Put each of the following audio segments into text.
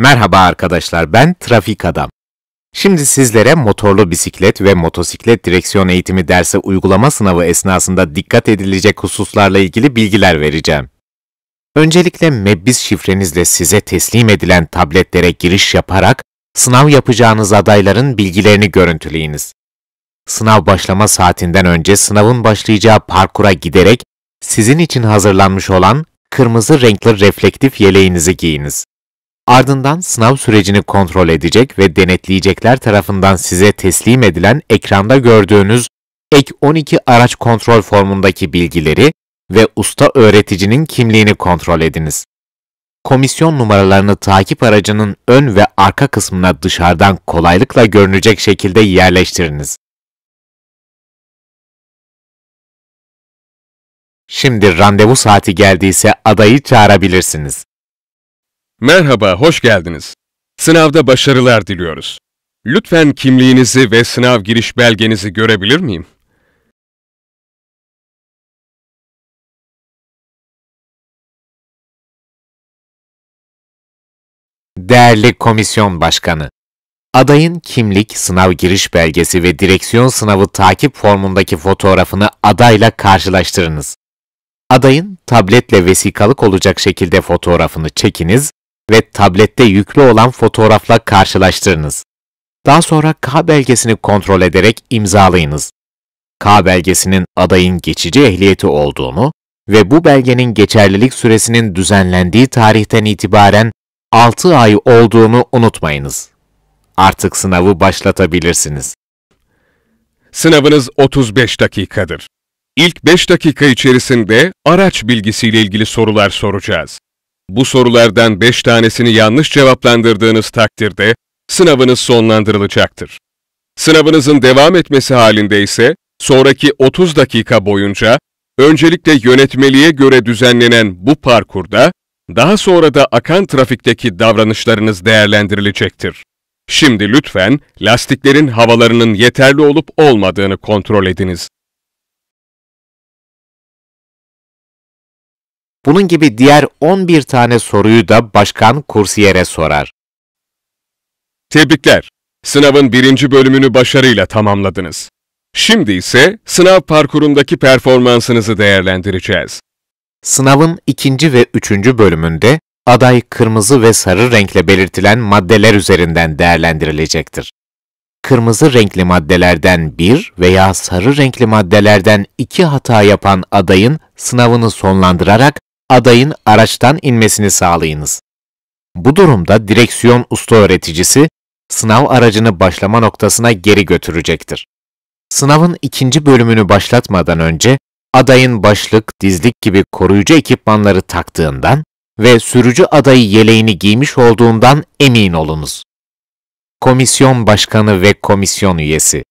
Merhaba arkadaşlar, ben Trafik Adam. Şimdi sizlere motorlu bisiklet ve motosiklet direksiyon eğitimi dersi uygulama sınavı esnasında dikkat edilecek hususlarla ilgili bilgiler vereceğim. Öncelikle MEBBİS şifrenizle size teslim edilen tabletlere giriş yaparak sınav yapacağınız adayların bilgilerini görüntüleyiniz. Sınav başlama saatinden önce sınavın başlayacağı parkura giderek sizin için hazırlanmış olan kırmızı renkli reflektif yeleğinizi giyiniz. Ardından sınav sürecini kontrol edecek ve denetleyecekler tarafından size teslim edilen ekranda gördüğünüz ek 12 araç kontrol formundaki bilgileri ve usta öğreticinin kimliğini kontrol ediniz. Komisyon numaralarını takip aracının ön ve arka kısmına dışarıdan kolaylıkla görünecek şekilde yerleştiriniz. Şimdi randevu saati geldiyse adayı çağırabilirsiniz. Merhaba, hoş geldiniz. Sınavda başarılar diliyoruz. Lütfen kimliğinizi ve sınav giriş belgenizi görebilir miyim? Değerli Komisyon Başkanı, adayın kimlik, sınav giriş belgesi ve direksiyon sınavı takip formundaki fotoğrafını adayla karşılaştırınız. Adayın tabletle vesikalık olacak şekilde fotoğrafını çekiniz ve tablette yüklü olan fotoğrafla karşılaştırınız. Daha sonra K belgesini kontrol ederek imzalayınız. K belgesinin adayın geçici ehliyeti olduğunu ve bu belgenin geçerlilik süresinin düzenlendiği tarihten itibaren 6 ay olduğunu unutmayınız. Artık sınavı başlatabilirsiniz. Sınavınız 35 dakikadır. İlk 5 dakika içerisinde araç bilgisiyle ilgili sorular soracağız. Bu sorulardan 5 tanesini yanlış cevaplandırdığınız takdirde sınavınız sonlandırılacaktır. Sınavınızın devam etmesi halinde ise sonraki 30 dakika boyunca öncelikle yönetmeliğe göre düzenlenen bu parkurda daha sonra da akan trafikteki davranışlarınız değerlendirilecektir. Şimdi lütfen lastiklerin havalarının yeterli olup olmadığını kontrol ediniz. Bunun gibi diğer 11 tane soruyu da başkan kursiyere sorar. Tebrikler. Sınavın birinci bölümünü başarıyla tamamladınız. Şimdi ise sınav parkurundaki performansınızı değerlendireceğiz. Sınavın ikinci ve üçüncü bölümünde aday kırmızı ve sarı renkle belirtilen maddeler üzerinden değerlendirilecektir. Kırmızı renkli maddelerden bir veya sarı renkli maddelerden iki hata yapan adayın sınavını sonlandırarak adayın araçtan inmesini sağlayınız. Bu durumda direksiyon usta öğreticisi sınav aracını başlama noktasına geri götürecektir. Sınavın ikinci bölümünü başlatmadan önce adayın başlık, dizlik gibi koruyucu ekipmanları taktığından ve sürücü adayı yeleğini giymiş olduğundan emin olunuz. Komisyon başkanı ve komisyon üyesi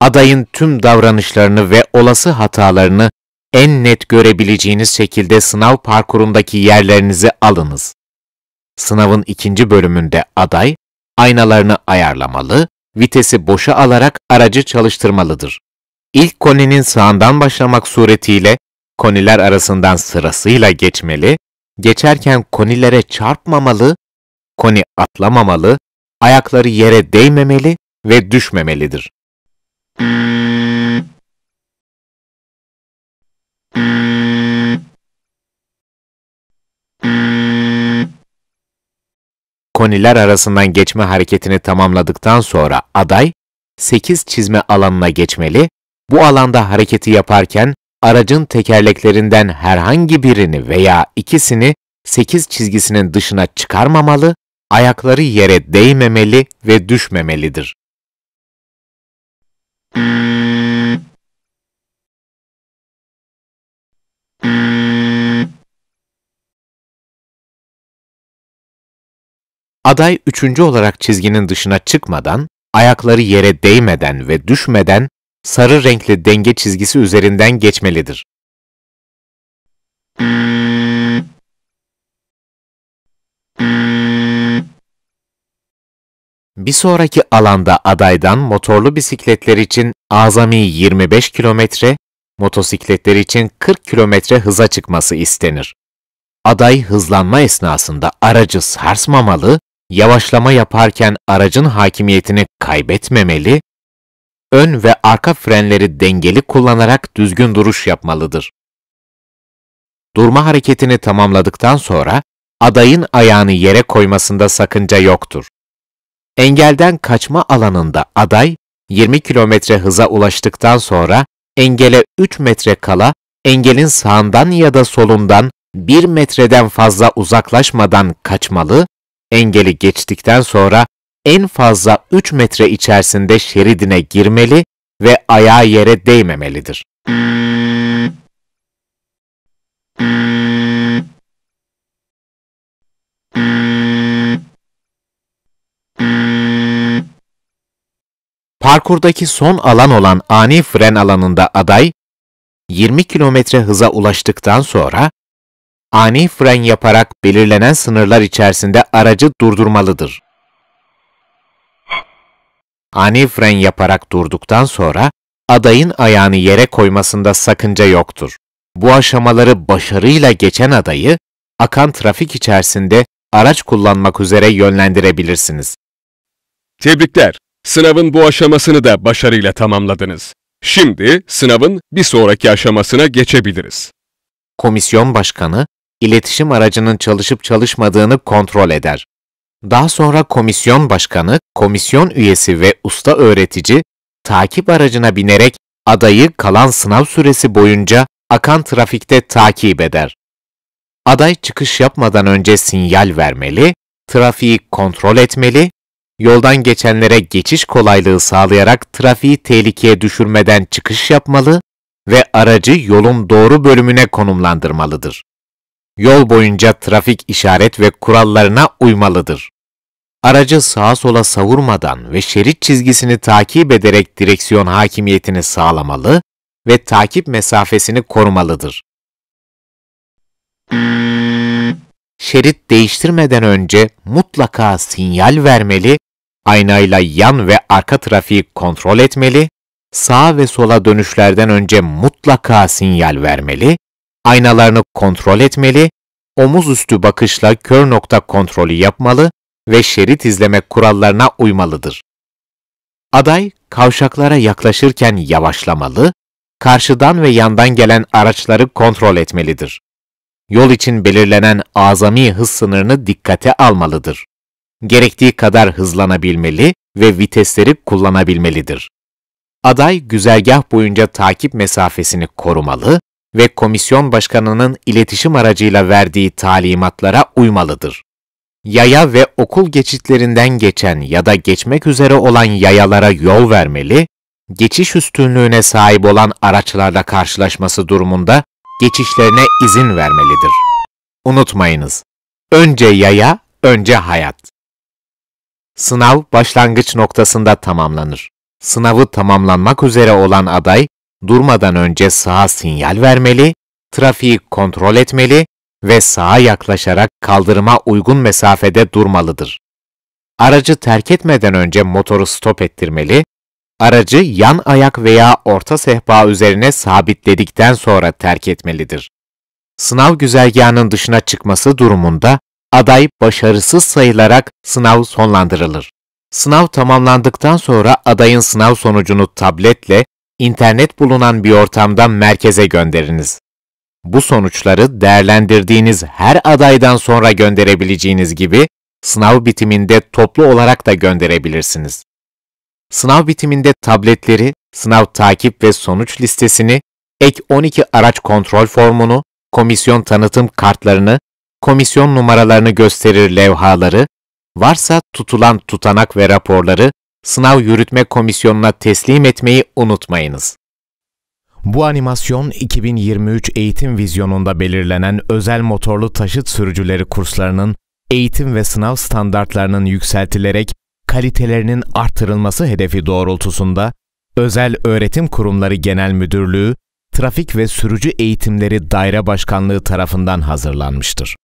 adayın tüm davranışlarını ve olası hatalarını en net görebileceğiniz şekilde sınav parkurundaki yerlerinizi alınız. Sınavın ikinci bölümünde aday, aynalarını ayarlamalı, vitesi boşa alarak aracı çalıştırmalıdır. İlk koninin sağından başlamak suretiyle koniler arasından sırasıyla geçmeli, geçerken konilere çarpmamalı, koni atlamamalı, ayakları yere değmemeli ve düşmemelidir. Hmm. koniler arasından geçme hareketini tamamladıktan sonra aday 8 çizme alanına geçmeli, bu alanda hareketi yaparken aracın tekerleklerinden herhangi birini veya ikisini 8 çizgisinin dışına çıkarmamalı, ayakları yere değmemeli ve düşmemelidir. aday üçüncü olarak çizginin dışına çıkmadan, ayakları yere değmeden ve düşmeden sarı renkli denge çizgisi üzerinden geçmelidir. Bir sonraki alanda adaydan motorlu bisikletler için azami 25 kilometre, motosikletler için 40 kilometre hıza çıkması istenir. Aday hızlanma esnasında aracı sarsmamalı yavaşlama yaparken aracın hakimiyetini kaybetmemeli, ön ve arka frenleri dengeli kullanarak düzgün duruş yapmalıdır. Durma hareketini tamamladıktan sonra adayın ayağını yere koymasında sakınca yoktur. Engelden kaçma alanında aday 20 km hıza ulaştıktan sonra engele 3 metre kala engelin sağından ya da solundan 1 metreden fazla uzaklaşmadan kaçmalı engeli geçtikten sonra en fazla 3 metre içerisinde şeridine girmeli ve ayağı yere değmemelidir. Parkurdaki son alan olan ani fren alanında aday, 20 kilometre hıza ulaştıktan sonra ani fren yaparak belirlenen sınırlar içerisinde aracı durdurmalıdır. Ani fren yaparak durduktan sonra adayın ayağını yere koymasında sakınca yoktur. Bu aşamaları başarıyla geçen adayı akan trafik içerisinde araç kullanmak üzere yönlendirebilirsiniz. Tebrikler. Sınavın bu aşamasını da başarıyla tamamladınız. Şimdi sınavın bir sonraki aşamasına geçebiliriz. Komisyon Başkanı iletişim aracının çalışıp çalışmadığını kontrol eder. Daha sonra komisyon başkanı, komisyon üyesi ve usta öğretici takip aracına binerek adayı kalan sınav süresi boyunca akan trafikte takip eder. Aday çıkış yapmadan önce sinyal vermeli, trafiği kontrol etmeli, yoldan geçenlere geçiş kolaylığı sağlayarak trafiği tehlikeye düşürmeden çıkış yapmalı ve aracı yolun doğru bölümüne konumlandırmalıdır yol boyunca trafik işaret ve kurallarına uymalıdır. Aracı sağa sola savurmadan ve şerit çizgisini takip ederek direksiyon hakimiyetini sağlamalı ve takip mesafesini korumalıdır. Şerit değiştirmeden önce mutlaka sinyal vermeli, aynayla yan ve arka trafiği kontrol etmeli, sağ ve sola dönüşlerden önce mutlaka sinyal vermeli, aynalarını kontrol etmeli, omuz üstü bakışla kör nokta kontrolü yapmalı ve şerit izleme kurallarına uymalıdır. Aday kavşaklara yaklaşırken yavaşlamalı, karşıdan ve yandan gelen araçları kontrol etmelidir. Yol için belirlenen azami hız sınırını dikkate almalıdır. Gerektiği kadar hızlanabilmeli ve vitesleri kullanabilmelidir. Aday güzergah boyunca takip mesafesini korumalı, ve komisyon başkanının iletişim aracıyla verdiği talimatlara uymalıdır. Yaya ve okul geçitlerinden geçen ya da geçmek üzere olan yayalara yol vermeli, geçiş üstünlüğüne sahip olan araçlarla karşılaşması durumunda geçişlerine izin vermelidir. Unutmayınız, önce yaya, önce hayat. Sınav başlangıç noktasında tamamlanır. Sınavı tamamlanmak üzere olan aday, durmadan önce sağa sinyal vermeli, trafiği kontrol etmeli ve sağa yaklaşarak kaldırıma uygun mesafede durmalıdır. Aracı terk etmeden önce motoru stop ettirmeli, aracı yan ayak veya orta sehpa üzerine sabitledikten sonra terk etmelidir. Sınav güzergahının dışına çıkması durumunda aday başarısız sayılarak sınav sonlandırılır. Sınav tamamlandıktan sonra adayın sınav sonucunu tabletle internet bulunan bir ortamdan merkeze gönderiniz. Bu sonuçları değerlendirdiğiniz her adaydan sonra gönderebileceğiniz gibi sınav bitiminde toplu olarak da gönderebilirsiniz. Sınav bitiminde tabletleri, sınav takip ve sonuç listesini, ek 12 araç kontrol formunu, komisyon tanıtım kartlarını, komisyon numaralarını gösterir levhaları, varsa tutulan tutanak ve raporları, Sınav Yürütme Komisyonu'na teslim etmeyi unutmayınız. Bu animasyon 2023 eğitim vizyonunda belirlenen özel motorlu taşıt sürücüleri kurslarının eğitim ve sınav standartlarının yükseltilerek kalitelerinin artırılması hedefi doğrultusunda Özel Öğretim Kurumları Genel Müdürlüğü, Trafik ve Sürücü Eğitimleri Daire Başkanlığı tarafından hazırlanmıştır.